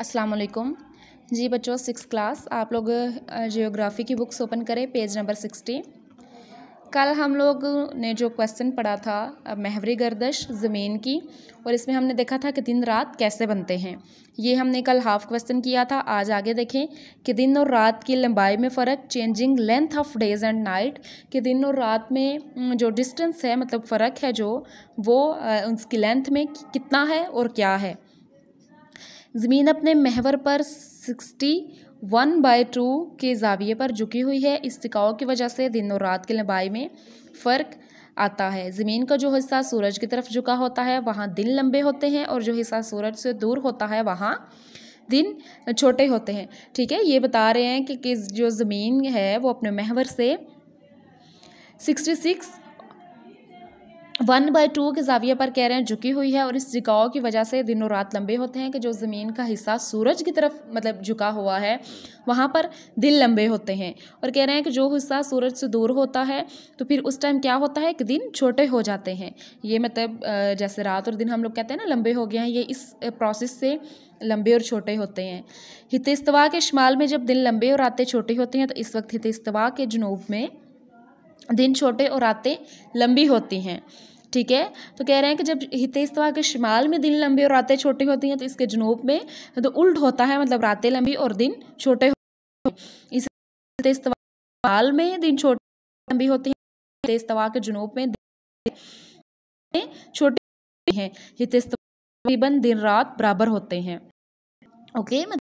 अस्सलाम वालेकुम जी बच्चों सिक्स क्लास आप लोग जियोग्राफ़ी की बुक्स ओपन करें पेज नंबर सिक्सटी कल हम लोग ने जो क्वेश्चन पढ़ा था महवरी गर्दश ज़मीन की और इसमें हमने देखा था कि दिन रात कैसे बनते हैं ये हमने कल हाफ क्वेश्चन किया था आज आगे देखें कि दिन और रात की लंबाई में फ़र्क changing length of days and night कि दिन और रात में जो डिस्टेंस है मतलब फ़र्क है जो वो उसकी लेंथ में कितना है और क्या है ज़मीन अपने महवर पर सिक्सटी वन बाय टू के जाविये पर झुकी हुई है इस टिकाओ की वजह से दिन और रात की लंबाई में फ़र्क आता है ज़मीन का जो हिस्सा सूरज की तरफ झुका होता है वहाँ दिन लंबे होते हैं और जो हिस्सा सूरज से दूर होता है वहाँ दिन छोटे होते हैं ठीक है ये बता रहे हैं कि किस जो ज़मीन है वो अपने महवर से sixty six one by two के जाविये पर कह रहे हैं झुकी हुई है और इस झुकाव की वजह से दिनों रात लंबे होते हैं कि जो ज़मीन का हिस्सा सूरज की तरफ मतलब झुका हुआ है वहाँ पर दिन लंबे होते हैं और कह रहे हैं कि जो हिस्सा सूरज से दूर होता है तो फिर उस टाइम क्या होता है कि दिन छोटे हो जाते हैं ये मतलब जैसे रात और दिन हम लोग कहते हैं ना लंबे हो गए हैं ये इस प्रोसेस से लंबे और छोटे होते हैं हितेस्तवा के शमाल में जब दिन लंबे और रातें छोटे होते हैं तो इस वक्त हितेस्तवा के जनूब में दिन छोटे और रातें लंबी होती हैं ठीक है तो कह रहे हैं कि जब हितेश्वा के शिमाल में दिन लंबे और रातें छोटी होती हैं तो इसके जनूब में तो उल्ट होता है मतलब रातें लंबी और दिन छोटे होते शिमाल में दिन छोटे लंबी होती हैं हितेश्वा के जनूब में छोटे हैं हितेश्वा तकरीबन दिन रात बराबर होते हैं ओके okay?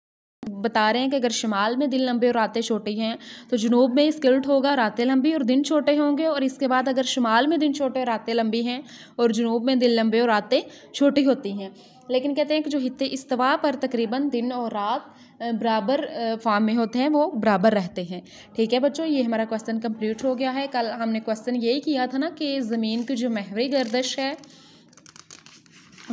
बता रहे हैं कि अगर शिमाल में दिन लंबे और रातें छोटी हैं तो जुनूब में स्किल्ट होगा रातें लंबी और दिन छोटे होंगे और इसके बाद अगर शिमाल में दिन छोटे और रातें लंबी हैं और जुनूब में दिन लंबे और रातें छोटी होती हैं लेकिन कहते हैं कि जो हित इस्तवा पर तकरीबन दिन और रात बराबर फॉर्म में होते हैं वो बराबर रहते हैं ठीक है बच्चों ये हमारा क्वेश्चन कंप्लीट हो गया है कल हमने क्वेश्चन यही किया था ना कि ज़मीन की जो महवरी गर्दश है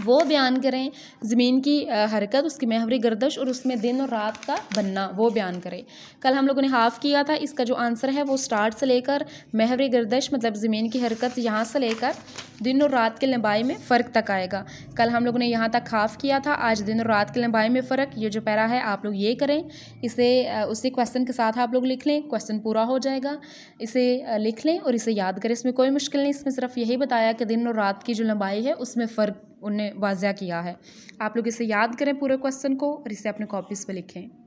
वो बयान करें ज़मीन की हरकत उसकी महवरी गर्दश और उसमें दिन और रात का बनना वो बयान करें कल हम लोगों ने हाफ़ किया था इसका जो आंसर है वो स्टार्ट से लेकर महवरी गर्दश मतलब ज़मीन की हरकत यहाँ से लेकर दिन और रात की लंबाई में फ़र्क तक आएगा कल हम लोगों ने यहाँ तक हाफ़ किया था आज दिन और रात की लंबाई में फ़र्क ये जो पैरा है आप लोग ये करें इसे उसी क्वेश्चन के साथ आप लोग लिख लें क्वेश्चन पूरा हो जाएगा इसे लिख लें और इसे याद करें इसमें कोई मुश्किल नहीं इसमें सिर्फ यही बताया कि दिन और रात की जो लंबाई है उसमें फ़र्क उनने वाजह किया है आप लोग इसे याद करें पूरे क्वेश्चन को और इसे अपने कॉपीज़ पर लिखें